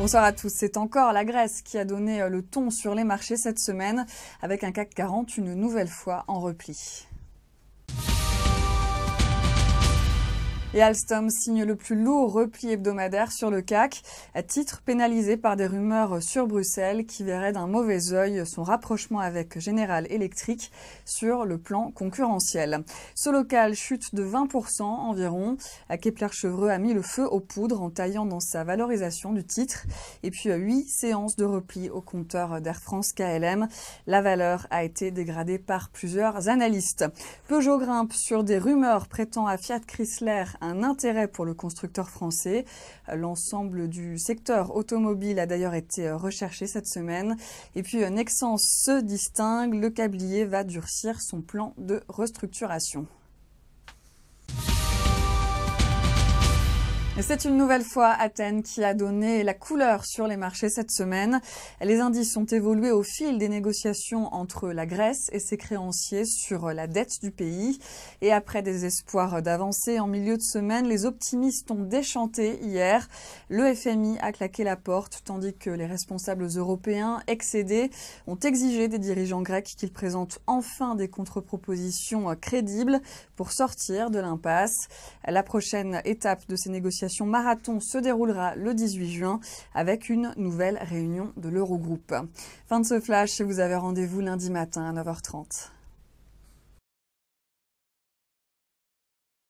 Bonsoir à tous. C'est encore la Grèce qui a donné euh, le ton sur les marchés cette semaine, avec un CAC 40 une nouvelle fois en repli. Et Alstom signe le plus lourd repli hebdomadaire sur le CAC, à titre pénalisé par des rumeurs sur Bruxelles qui verraient d'un mauvais œil son rapprochement avec General Electric sur le plan concurrentiel. Ce local chute de 20% environ. Kepler-Chevreux a mis le feu aux poudres en taillant dans sa valorisation du titre. Et puis, euh, huit séances de repli au compteur d'Air France KLM. La valeur a été dégradée par plusieurs analystes. Peugeot grimpe sur des rumeurs prétend à Fiat Chrysler un intérêt pour le constructeur français. L'ensemble du secteur automobile a d'ailleurs été euh, recherché cette semaine. Et puis euh, Nexans se distingue, le câblier va durcir son plan de restructuration. C'est une nouvelle fois Athènes qui a donné la couleur sur les marchés cette semaine. Les indices ont évolué au fil des négociations entre la Grèce et ses créanciers sur la dette du pays. Et après des espoirs d'avancer en milieu de semaine, les optimistes ont déchanté hier. Le FMI a claqué la porte tandis que les responsables européens excédés ont exigé des dirigeants grecs qu'ils présentent enfin des contre-propositions crédibles pour sortir de l'impasse. La prochaine étape de ces négociations marathon se déroulera le 18 juin avec une nouvelle réunion de l'Eurogroupe. Fin de ce flash, vous avez rendez-vous lundi matin à 9h30.